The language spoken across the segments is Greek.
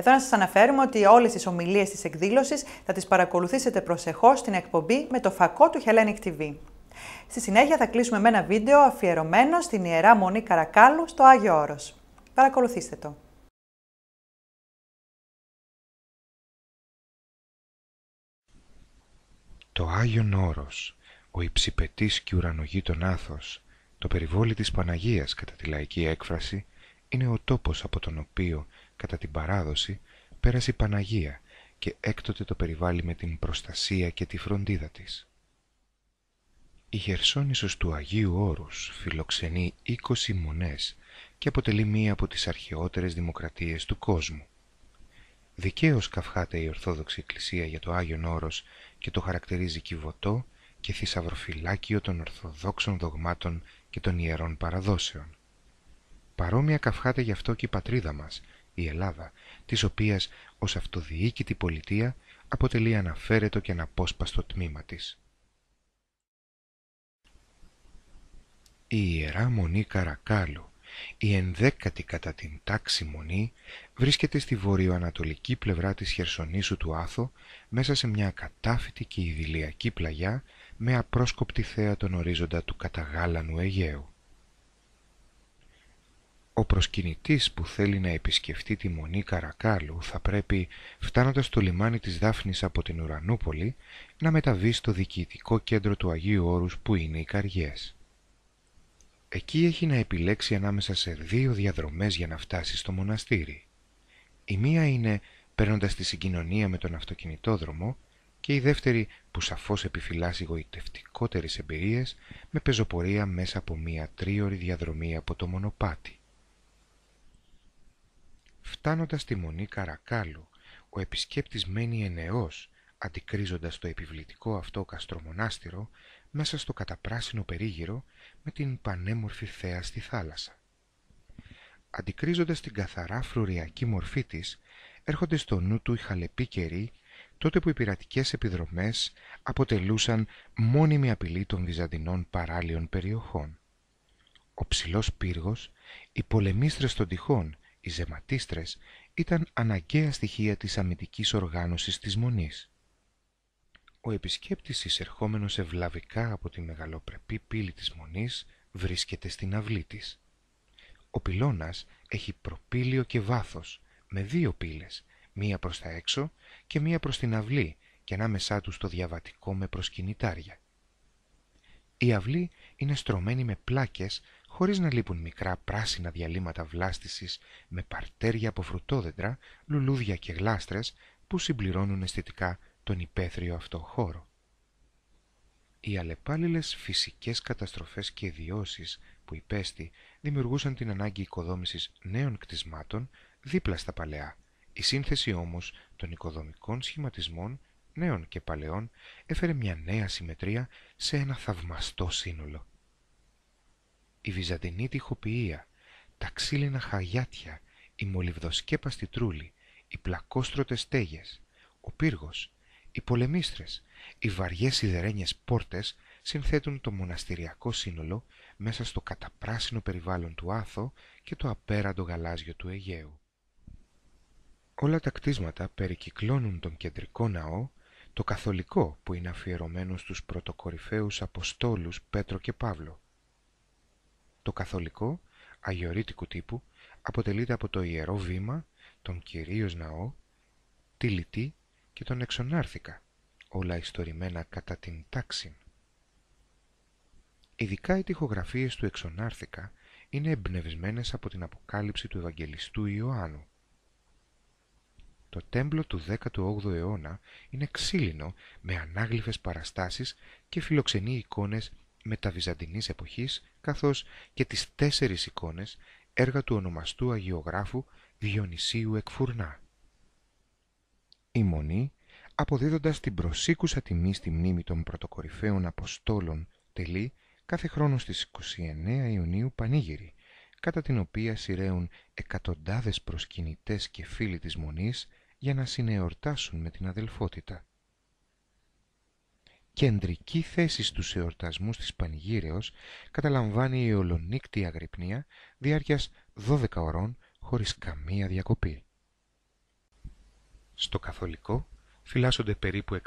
Εδώ να σας αναφέρουμε ότι όλες τις ομιλίες της εκδήλωσης θα τις παρακολουθήσετε προσεχώς στην εκπομπή με το φακό του Hellenic TV. Στη συνέχεια θα κλείσουμε με ένα βίντεο αφιερωμένο στην Ιερά Μονή Καρακάλου στο Άγιο Όρος. Παρακολουθήστε το. Το Άγιον Όρος, ο υψηπετής και ουρανογείτον άθος, το περιβόλι της Παναγίας κατά τη λαϊκή έκφραση, είναι ο τόπος από τον οποίο κατά την παράδοση, πέρασε η Παναγία και έκτοτε το περιβάλλει με την προστασία και τη φροντίδα της. Η Χερσόνησος του Αγίου Όρους φιλοξενεί 20 μονές και αποτελεί μία από τις αρχαιότερες δημοκρατίες του κόσμου. Δικαίως καυχάται η Ορθόδοξη Εκκλησία για το Άγιον Όρος και το χαρακτηρίζει κυβωτό και θησαυροφυλάκιο των Ορθοδόξων δογμάτων και των ιερών παραδόσεων. Παρόμοια καυχάται γι' αυτό και η πατρίδα μας, η Ελλάδα, της οποίας ως αυτοδιοίκητη πολιτεία αποτελεί αναφέρετο και αναπόσπαστο τμήμα της. Η Ιερά Μονή Καρακάλου, η ενδέκατη κατά την τάξη μονή, βρίσκεται στη βορειοανατολική πλευρά της χερσονήσου του Άθο, μέσα σε μια κατάφυτη και ιδηλιακή πλαγιά, με απρόσκοπτη θέα τον ορίζοντα του καταγάλανου Αιγαίου. Ο προσκυνητής που θέλει να επισκεφτεί τη Μονή Καρακάλου θα πρέπει, φτάνοντας στο λιμάνι της Δάφνης από την Ουρανούπολη, να μεταβεί στο διοικητικό κέντρο του Αγίου Όρους που είναι οι Καριές. Εκεί έχει να επιλέξει ανάμεσα σε δύο διαδρομές για να φτάσει στο μοναστήρι. Η μία είναι παίρνοντας τη συγκοινωνία με τον αυτοκινητόδρομο και η δεύτερη που σαφώς επιφυλάσσει γοητευτικότερες εμπειρίες με πεζοπορία μέσα από μία τρίωρη διαδρομή από το μονοπάτι. Φτάνοντας τη μονή Καρακάλου, ο επισκέπτης μένει ενεός, αντικρίζοντας το επιβλητικό αυτό καστρομονάστηρο μέσα στο καταπράσινο περίγυρο με την πανέμορφη θέα στη θάλασσα. Αντικρίζοντας την καθαρά φρουριακή μορφή της, έρχονται στο νου του οι χαλεπίκεροι, τότε που οι πειρατικές επιδρομές αποτελούσαν μόνιμη απειλή των βυζαντινών παράλιων περιοχών. Ο ψηλός πύργος, οι πολεμίστρες των τυχών οι ζεματίστρες ήταν αναγκαία στοιχεία της αμυντικής οργάνωσης της Μονής. Ο επισκέπτης εισερχόμενος ευλαβικά από τη μεγαλοπρεπή πύλη της Μονής βρίσκεται στην αυλή της. Ο πυλώνας έχει προπύλιο και βάθος, με δύο πύλες, μία προς τα έξω και μία προς την αυλή και ανάμεσά τους το διαβατικό με προσκυνητάρια. Η αυλή είναι στρωμένη με πλάκες χωρίς να λείπουν μικρά πράσινα διαλύματα βλάστησης με παρτέρια από φρουτόδεντρα, λουλούδια και γλάστρες που συμπληρώνουν αισθητικά τον υπαίθριο αυτό χώρο. Οι αλλεπάλληλες φυσικές καταστροφές και ιδιώσεις που υπέστη δημιουργούσαν την ανάγκη οικοδόμησης νέων κτισμάτων δίπλα στα παλαιά. Η σύνθεση όμως των οικοδομικών σχηματισμών, νέων και παλαιών, έφερε μια νέα συμμετρία σε ένα θαυμαστό σύνολο η βυζαντινή τυχοποιία, τα ξύλινα χαγιάτια, η μολυβδοσκέπαστη τρούλη, οι πλακόστρωτες στέγες, ο πύργος, οι πολεμίστρες, οι βαριές σιδερένιες πόρτες συνθέτουν το μοναστηριακό σύνολο μέσα στο καταπράσινο περιβάλλον του Άθο και το απέραντο γαλάζιο του Αιγαίου. Όλα τα κτίσματα περικυκλώνουν τον κεντρικό ναό, το καθολικό που είναι αφιερωμένο στους πρωτοκορυφαίους Αποστόλους Πέτρο και Παύλο, το καθολικό, αγιορείτικου τύπου, αποτελείται από το ιερό βήμα, τον κυρίως ναό, τη λιτή και τον εξονάρθηκα, όλα ιστορημένα κατά την τάξη. Ειδικά οι τοιχογραφίες του εξονάρθηκα είναι εμπνευσμένες από την αποκάλυψη του Ευαγγελιστού Ιωάννου. Το τέμπλο του 18ου αιώνα είναι ξύλινο με ανάγλυφες παραστάσεις και φιλοξενεί εικόνες μεταβυζαντινής εποχής, καθώς και τις τέσσερις εικόνες, έργα του ονομαστού Αγιογράφου Διονυσίου Εκφουρνά. Η Μονή, αποδίδοντας την προσήκουσα τιμή στη μνήμη των πρωτοκορυφαίων Αποστόλων, τελεί κάθε χρόνο στις 29 Ιουνίου Πανήγυρη, κατά την οποία σειραίουν εκατοντάδες προσκυνητές και φίλοι της Μονής για να συνεορτάσουν με την αδελφότητα. Κεντρική θέση στους εορτασμούς της Πανηγύρεως καταλαμβάνει η ολονύκτη αγρυπνία διάρκειας 12 ωρών χωρίς καμία διακοπή. Στο καθολικό φυλάσσονται περίπου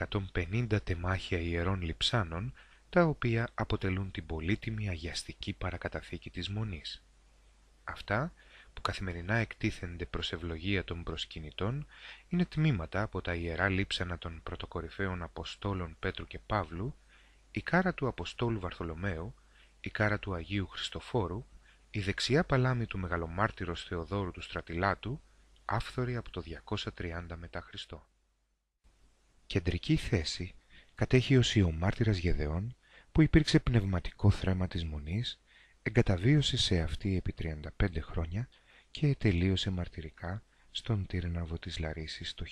150 τεμάχια ιερών λιψάνων, τα οποία αποτελούν την πολύτιμη αγιαστική παρακαταθήκη της Μονής. Αυτά που καθημερινά εκτίθενται προς ευλογία των προσκυνητών είναι τμήματα από τα ιερά λείψανα των πρωτοκορυφαίων Αποστόλων Πέτρου και Παύλου, η κάρα του Αποστόλου Βαρθολομαίου, η κάρα του Αγίου Χριστοφόρου, η δεξιά παλάμη του Μεγαλομάρτυρος Θεοδόρου του Στρατιλάτου, άφθορη από το 230 μετά Χριστό. Κεντρική θέση κατέχει ο μάρτυρα Γεδεών που υπήρξε πνευματικό θρέμα της Μονής, εγκαταβίωσε σε αυτή επί 35 χρόνια και τελείωσε μαρτυρικά στον Τύρναβο της Λαρίσης το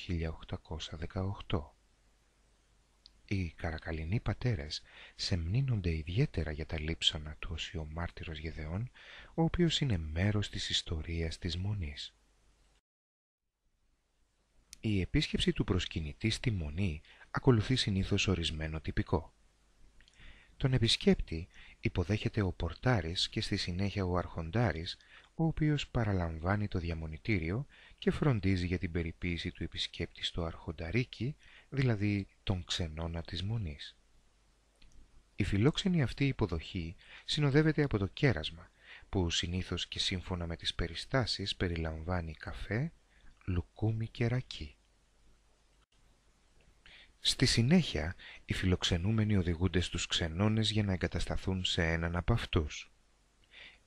1818. Οι καρακαλινοί πατέρες σεμνήνονται ιδιαίτερα για τα λείψανα του οσιο μάρτυρος Γεδεών, ο οποίος είναι μέρος της ιστορίας της Μονής. Η επίσκεψη του προσκυνητή στη Μονή ακολουθεί συνήθως ορισμένο τυπικό. Τον επισκέπτη υποδέχεται ο πορτάρης και στη συνέχεια ο αρχοντάρης ο οποίος παραλαμβάνει το διαμονητήριο και φροντίζει για την περιποίηση του επισκέπτη στο αρχονταρίκι, δηλαδή τον ξενώνα της Μονής. Η φιλόξενη αυτή υποδοχή συνοδεύεται από το κέρασμα, που συνήθως και σύμφωνα με τις περιστάσεις περιλαμβάνει καφέ, λουκούμι και ρακί. Στη συνέχεια, οι φιλοξενούμενοι οδηγούνται στους ξενώνες για να εγκατασταθούν σε έναν από αυτούς.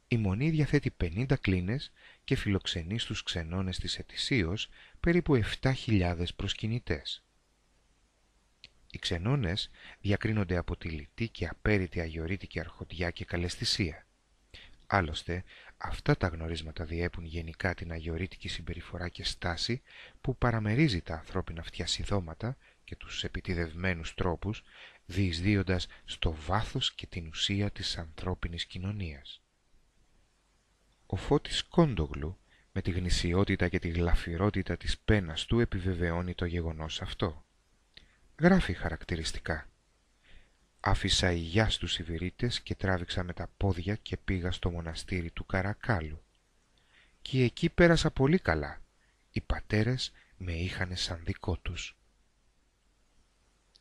Η Μονή διαθέτει 50 κλίνες και φιλοξενεί στους ξενώνες της ετησίως περίπου 7.000 προσκυνητές. Οι ξενώνες διακρίνονται από τη λιτή και απέριτη αγιορίτικη αρχοντιά και καλεστησία. Άλλωστε, αυτά τα γνωρίσματα διέπουν γενικά την αγιορείτικη συμπεριφορά και στάση που παραμερίζει τα ανθρώπινα φτιασιδώματα και τους επιτιδευμένους τρόπους, διεισδύοντας στο βάθος και την ουσία της ανθρώπινης κοινωνίας. Ο Φώτης Κόντογλου με τη γνησιότητα και τη γλαφυρότητα της πένας του επιβεβαιώνει το γεγονός αυτό. Γράφει χαρακτηριστικά. Άφησα υγιά στους Σιβηρίτες και τράβηξα με τα πόδια και πήγα στο μοναστήρι του Καρακάλου. Και εκεί πέρασα πολύ καλά. Οι πατέρες με είχαν σαν δικό τους.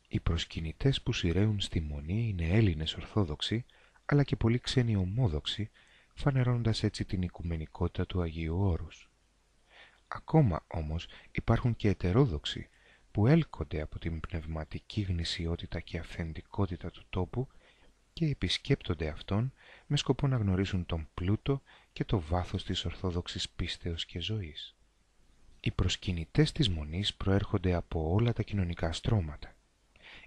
Οι προσκυνητές που σειραίουν στη Μονή είναι Έλληνες Ορθόδοξοι, αλλά και πολύ ξένοι ομόδοξοι, φανερώνοντας έτσι την οικουμενικότητα του Αγίου Όρους. Ακόμα όμως υπάρχουν και ετερόδοξοι που έλκονται από την πνευματική γνησιότητα και αυθεντικότητα του τόπου και επισκέπτονται αυτόν με σκοπό να γνωρίσουν τον πλούτο και το βάθος της ορθόδοξης πίστεως και ζωής. Οι προσκυνητές της Μονής προέρχονται από όλα τα κοινωνικά στρώματα.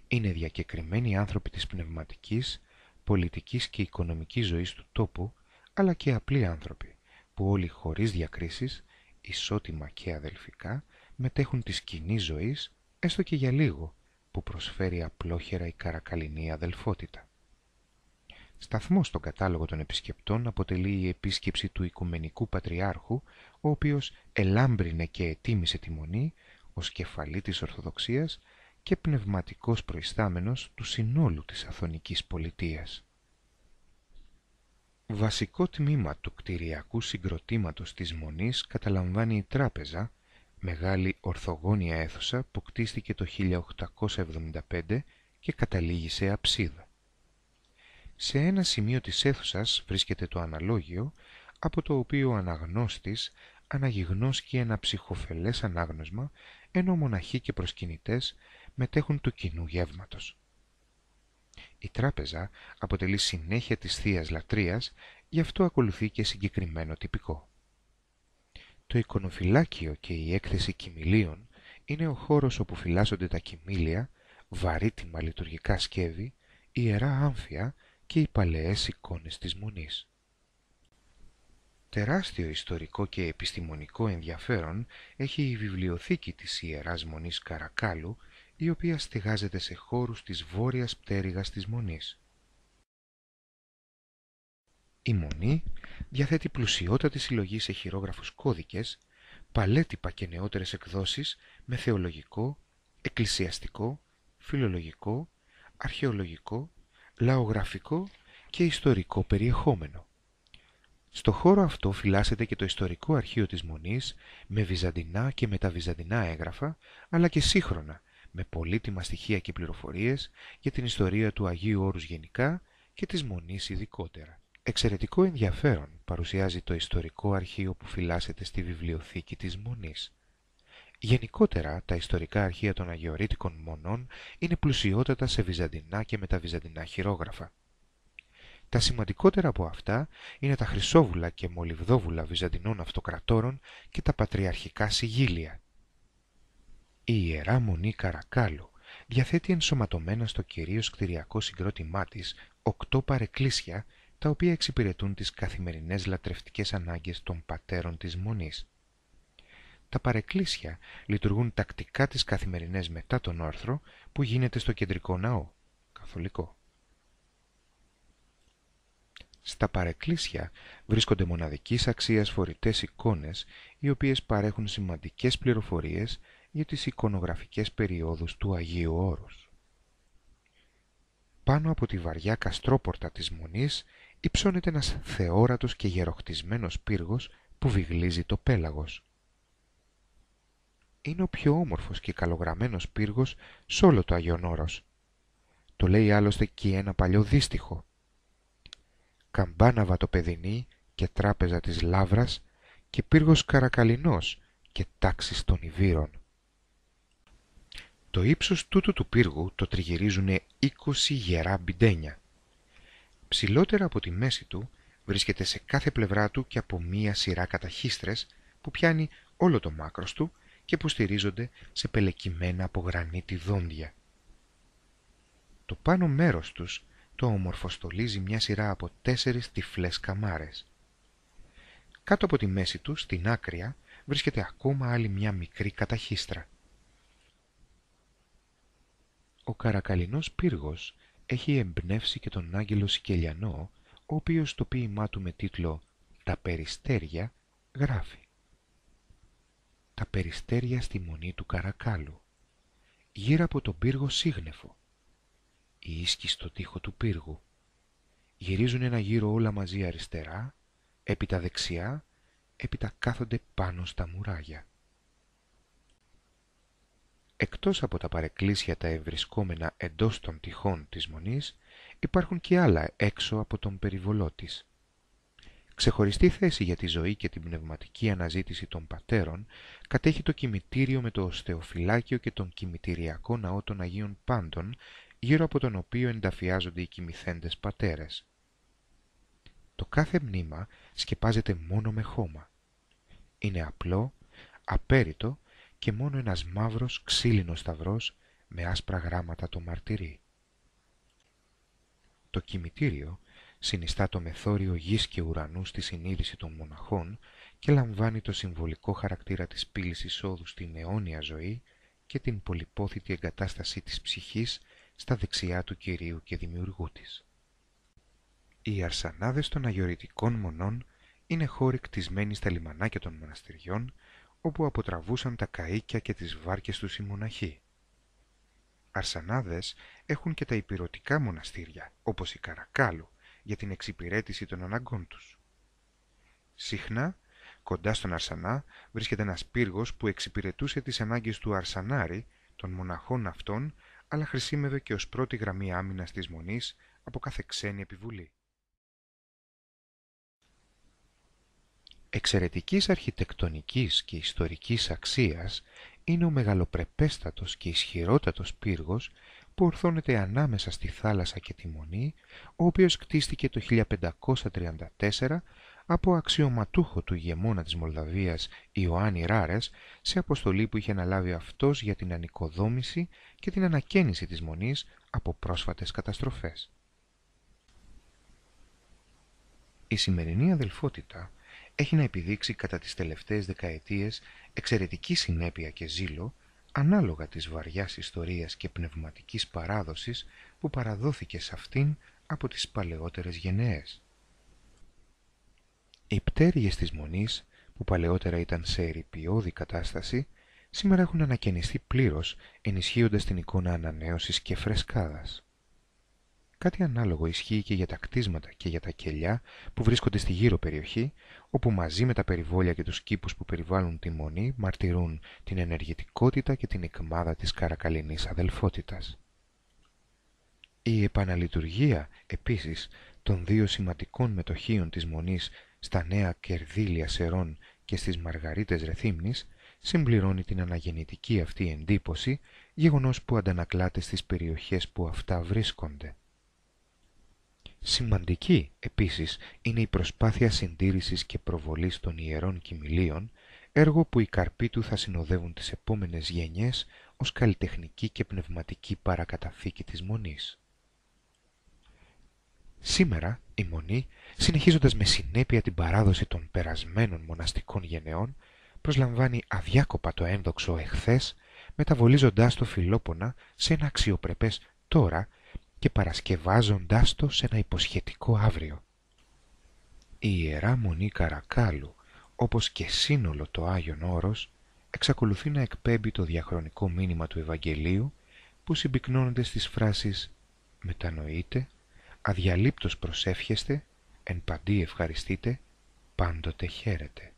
Είναι διακεκριμένοι άνθρωποι της πνευματικής, πολιτικής και οικονομικής ζωής του τόπου αλλά και απλοί άνθρωποι, που όλοι χωρίς διακρίσεις, ισότιμα και αδελφικά, μετέχουν της κοινή ζωής, έστω και για λίγο, που προσφέρει απλόχερα η καρακαλινή αδελφότητα. Σταθμό στον κατάλογο των επισκεπτών αποτελεί η επίσκεψη του Οικουμενικού Πατριάρχου, ο οποίος ελάμπρινε και ετίμησε τη μονή ως κεφαλή της Ορθοδοξίας και πνευματικός προϊστάμενος του συνόλου της Αθωνικής Πολιτείας. Βασικό τμήμα του κτηριακού συγκροτήματος της Μονής καταλαμβάνει η τράπεζα, μεγάλη ορθογώνια αίθουσα που κτίστηκε το 1875 και καταλήγει σε αψίδα. Σε ένα σημείο της αίθουσας βρίσκεται το αναλόγιο, από το οποίο ο αναγνώστης αναγιγνώσκει ένα ψυχοφελές ανάγνωσμα, ενώ μοναχοί και προσκυνητές μετέχουν του κοινού γεύματος. Η τράπεζα αποτελεί συνέχεια της θείας λατρείας, γι' αυτό ακολουθεί και συγκεκριμένο τυπικό. Το εικονοφυλάκιο και η έκθεση κοιμηλίων είναι ο χώρος όπου φυλάσσονται τα κοιμήλια, βαρύτιμα λειτουργικά σκεύη, ιερά άμφια και οι παλαιές εικόνες της Μονής. Τεράστιο ιστορικό και επιστημονικό ενδιαφέρον έχει η βιβλιοθήκη της Ιεράς Μονής Καρακάλου η οποία στεγάζεται σε χώρους της βόρειας πτέρυγας της Μονής. Η Μονή διαθέτει πλουσιότατη συλλογή σε χειρόγραφους κώδικες, παλέτυπα και νεότερες εκδόσεις με θεολογικό, εκκλησιαστικό, φιλολογικό, αρχαιολογικό, λαογραφικό και ιστορικό περιεχόμενο. Στο χώρο αυτό φυλάσσεται και το ιστορικό αρχείο της Μονής με βυζαντινά και μεταβυζαντινά έγγραφα, αλλά και σύγχρονα με πολύτιμα στοιχεία και πληροφορίες για την ιστορία του Αγίου Όρους γενικά και της Μονής ειδικότερα. Εξαιρετικό ενδιαφέρον παρουσιάζει το ιστορικό αρχείο που φυλάσσεται στη βιβλιοθήκη της Μονής. Γενικότερα, τα ιστορικά αρχεία των αγιορείτικων μονών είναι πλουσιότατα σε βυζαντινά και μεταβυζαντινά χειρόγραφα. Τα σημαντικότερα από αυτά είναι τα χρυσόβουλα και μολυβδόβουλα βυζαντινών αυτοκρατόρων και τα πατριαρχικά σιγίλια. Η Ιερά Μονή Καρακάλου διαθέτει ενσωματωμένα στο κυρίως κτηριακό συγκρότημά της οκτώ παρεκκλήσια τα οποία εξυπηρετούν τις καθημερινές λατρευτικές ανάγκες των πατέρων της Μονής. Τα παρεκκλήσια λειτουργούν τακτικά τις καθημερινές μετά τον όρθρο που γίνεται στο κεντρικό ναό, καθολικό. Στα παρεκκλήσια βρίσκονται μοναδικής αξίας φορητές εικόνες, οι οποίες παρέχουν σημαντικές πληροφορίες για τις εικονογραφικές περιόδους του Αγίου Όρους. Πάνω από τη βαριά καστρόπορτα της Μονής υψώνεται ένας θεόρατος και γεροχτισμένος πύργος που βιγλίζει το πέλαγος. Είναι ο πιο όμορφος και καλογραμμένος πύργος σε όλο το Αγιον Το λέει άλλωστε και ένα παλιό δύστιχο. Καμπάναβα το παιδινή και τράπεζα της Λάβρας και πύργος καρακαλινός και τάξης των Ιβύρων. Το ύψος τούτου του πύργου το τριγυρίζουνε 20 γερά μπιντένια. Ψηλότερα από τη μέση του βρίσκεται σε κάθε πλευρά του και από μία σειρά καταχύστρες που πιάνει όλο το μάκρος του και που στηρίζονται σε πελεκιμένα από γρανίτη δόντια. Το πάνω μέρος τους το ομορφοστολίζει μια σειρά από τέσσερις τυφλές καμάρες. Κάτω από τη μέση του, στην άκρια, βρίσκεται ακόμα άλλη μια μικρή καταχύστρα. Ο καρακαλινός πύργος έχει εμπνεύσει και τον Άγγελο Σικελιανό, ο οποίος το ποίημά του με τίτλο «Τα περιστέρια» γράφει «Τα περιστέρια στη μονή του καρακάλου, γύρω από τον πύργο σύγνεφο, η ίσκη στο τοίχο του πύργου, γυρίζουν ένα γύρο όλα μαζί αριστερά, έπειτα δεξιά, έπειτα κάθονται πάνω στα μουράγια. Εκτός από τα παρεκκλήσια τα ευρισκόμενα εντός των τυχών της Μονής, υπάρχουν και άλλα έξω από τον περιβολό της. Ξεχωριστή θέση για τη ζωή και την πνευματική αναζήτηση των πατέρων κατέχει το κημητήριο με το οστεοφυλάκιο και τον κημητηριακό ναό των Αγίων Πάντων, γύρω από τον οποίο ενταφιάζονται οι κοιμηθέντες πατέρες. Το κάθε μνήμα σκεπάζεται μόνο με χώμα. Είναι απλό, απέριτο και μόνο ένας μαύρος ξύλινος σταυρός με άσπρα γράμματα το μαρτυρεί. Το κημητήριο συνιστά το μεθόριο γης και ουρανού στη συνείδηση των μοναχών και λαμβάνει το συμβολικό χαρακτήρα της πύλης εισόδου στην αιώνια ζωή και την πολυπόθητη εγκατάστασή της ψυχής στα δεξιά του Κυρίου και Δημιουργού της. Οι αρσανάδες των αγιορητικών μονών είναι χώροι κτισμένοι στα λιμανάκια των μοναστηριών όπου αποτραβούσαν τα καΐκια και τις βάρκες τους οι μοναχοί. Αρσανάδες έχουν και τα υπηρετικά μοναστήρια, όπως η Καρακάλου, για την εξυπηρέτηση των αναγκών τους. Συχνά, κοντά στον Αρσανά, βρίσκεται ένας πύργος που εξυπηρετούσε τις ανάγκες του Αρσανάρη, των μοναχών αυτών, αλλά χρησιμεύε και ως πρώτη γραμμή άμυνας της Μονής από κάθε ξένη επιβουλή. εξαιρετικής αρχιτεκτονικής και ιστορικής αξίας είναι ο μεγαλοπρεπέστατος και ισχυρότατος πύργος που ορθώνεται ανάμεσα στη θάλασσα και τη μονή, ο οποίος κτίστηκε το 1534 από αξιωματούχο του γεμόνα της Μολδαβίας Ιωάννη Ράρες σε αποστολή που είχε αναλάβει αυτός για την ανοικοδόμηση και την ανακαίνιση της μονής από πρόσφατες καταστροφές. Η σημερινή αδελφότητα έχει να επιδείξει κατά τις τελευταίες δεκαετίες εξαιρετική συνέπεια και ζήλο ανάλογα της βαριάς ιστορίας και πνευματικής παράδοσης που παραδόθηκε σε αυτήν από τις παλαιότερες γενναίες. Οι πτέρυγες της Μονής, που παλαιότερα ήταν σε ερυπιώδη κατάσταση, σήμερα έχουν ανακαινιστεί πλήρως ενισχύοντας την εικόνα ανανέωσης και φρεσκάδας. Κάτι ανάλογο ισχύει και για τα κτίσματα και για τα κελιά που βρίσκονται στη γύρω περιοχή, όπου μαζί με τα περιβόλια και τους κήπους που περιβάλλουν τη μονή μαρτυρούν την ενεργητικότητα και την εκμάδα της καρακαλινής αδελφότητας. Η επαναλειτουργία, επίσης, των δύο σημαντικών μετοχίων της μονής στα νέα κερδίλια σερών και στις μαργαρίτες ρεθύμνης, συμπληρώνει την αναγεννητική αυτή εντύπωση, γεγονός που αντανακλάται στις περιοχές που αυτά βρίσκονται. Σημαντική, επίσης, είναι η προσπάθεια συντήρησης και προβολής των ιερών κοιμηλίων, έργο που οι καρποί του θα συνοδεύουν τις επόμενες γενιές ως καλλιτεχνική και πνευματική παρακαταθήκη της Μονής. Σήμερα, η Μονή, συνεχίζοντας με συνέπεια την παράδοση των περασμένων μοναστικών γενεών, προσλαμβάνει αδιάκοπα το ένδοξο εχθές, μεταβολίζοντάς το φιλόπονα σε ένα αξιοπρεπές τώρα και παρασκευάζοντάς το σε ένα υποσχετικό αύριο. Η Ιερά Μονή Καρακάλου, όπως και σύνολο το Άγιον Όρος, εξακολουθεί να εκπέμπει το διαχρονικό μήνυμα του Ευαγγελίου που συμπυκνώνονται στις φράσεις «μετανοείτε», «αδιαλείπτος προσεύχεστε», «εν παντή ευχαριστείτε», «πάντοτε χαίρετε».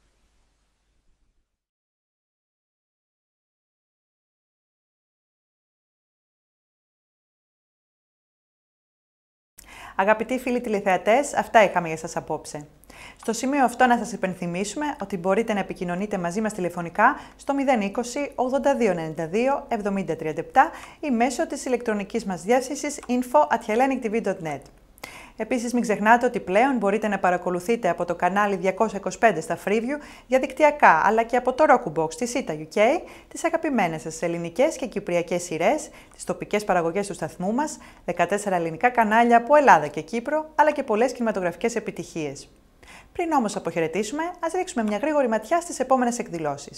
Αγαπητοί φίλοι τηλεθεατές, αυτά είχαμε για σας απόψε. Στο σημείο αυτό να σας υπενθυμίσουμε ότι μπορείτε να επικοινωνείτε μαζί μας τηλεφωνικά στο 020 8292 7037 ή μέσω της ηλεκτρονικής μας διεύθυνσης info.hellenic.tv.net. Επίσης, μην ξεχνάτε ότι πλέον μπορείτε να παρακολουθείτε από το κανάλι 225 στα Freeview διαδικτυακά, αλλά και από το Rockbox της ETA UK, τις αγαπημένες σας ελληνικές και κυπριακές σειρές, τις τοπικές παραγωγές του σταθμού μας, 14 ελληνικά κανάλια από Ελλάδα και Κύπρο, αλλά και πολλές κινηματογραφικές επιτυχίες. Πριν όμως αποχαιρετήσουμε, ας ρίξουμε μια γρήγορη ματιά στις επόμενες εκδηλώσεις.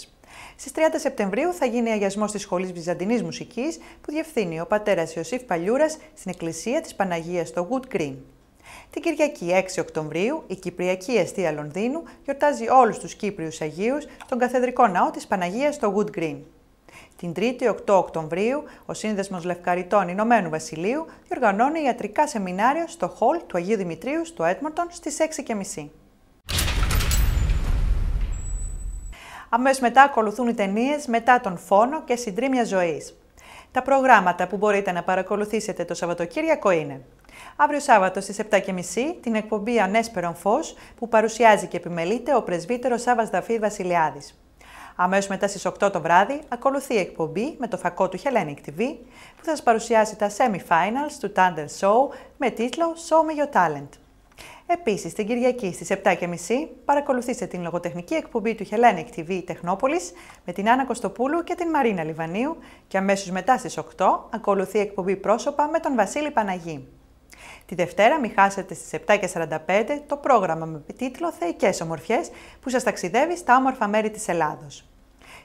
Στι 30 Σεπτεμβρίου θα γίνει αγιασμός της Σχολής Βυζαντινής Μουσικής που διευθύνει ο πατέρας Ιωσήφ Παλιούρας στην Εκκλησία της Παναγίας στο Wood Green. Την Κυριακή 6 Οκτωβρίου, η Κυπριακή Εστία Λονδίνου γιορτάζει όλους τους Κύπριους Αγίους στον Καθεδρικό Ναό της Παναγίας στο Wood Green. Την 3η 8 Οκτωβρίου, ο Σύνδεσμος Λευκαριτών Ηνωμένου Βασιλείου διοργανώνει ιατρικά σεμινάρια στο Hall του Αγίου Δημητρίου στο Έτμορτον στις 6.30. Αμέσως μετά ακολουθούν οι ταινίες Μετά τον φόνο και Συντρίμια ζωής. Τα προγράμματα που μπορείτε να παρακολουθήσετε το Σαββατοκύριακο είναι Αύριο Σάββατο στις 7.30 την εκπομπή Ανέσπερον Φως που παρουσιάζει και επιμελείται ο πρεσβύτερος Σάββας Δαφίδ Βασιλιάδης. Αμέσως μετά στις 8 το βράδυ ακολουθεί η εκπομπή με το φακό του Hellenic TV που θα σας παρουσιάσει τα semi-finals του Tandem Show με τίτλο Show Me Your Talent. Επίσης, την Κυριακή στις 7.30 παρακολουθήστε την λογοτεχνική εκπομπή του Hellenic TV Τεχνόπολης με την Άννα Κωστοπούλου και την Μαρίνα Λιβανίου και αμέσως μετά στις 8 ακολουθεί η εκπομπή πρόσωπα με τον Βασίλη Παναγή. Τη Δευτέρα μη χάσετε στις 7.45 το πρόγραμμα με τίτλο «Θεϊκές ομορφιές» που σας ταξιδεύει στα όμορφα μέρη της Ελλάδος.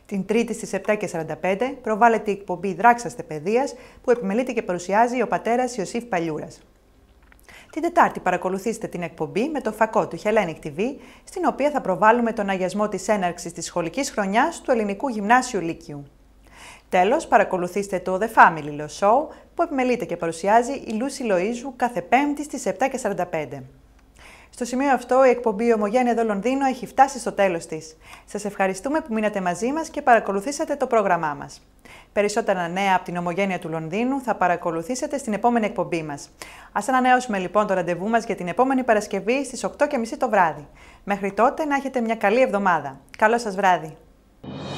Την Τρίτη στις 7.45 προβάλλεται η εκπομπή «Δράξαστε παιδείας» που επιμελείται και παρουσιάζει ο πατέρας Ιωσήφ Παλιούρας. Την Τετάρτη παρακολουθήστε την εκπομπή με το φακό του Hellenic TV, στην οποία θα προβάλλουμε τον αγιασμό της έναρξης της σχολικής χρονιάς του Ελληνικού Γυμνάσιου Λύκειου. Τέλος, παρακολουθήστε το The Family Law Show που επιμελείται και παρουσιάζει η Λούση Λοΐζου κάθε πέμπτη στις 7.45. Στο σημείο αυτό, η εκπομπή Ομογένεια εδώ Λονδίνο έχει φτάσει στο τέλος της. Σας ευχαριστούμε που μείνατε μαζί μας και παρακολουθήσατε το πρόγραμμά μας. Περισσότερα νέα από την Ομογένεια του Λονδίνου θα παρακολουθήσετε στην επόμενη εκπομπή μας. Ας ανανεώσουμε λοιπόν το ραντεβού μας για την επόμενη Παρασκευή στις 8.30 το βράδυ. Μέχρι τότε να έχετε μια καλή εβδομάδα. Καλό σας βράδυ.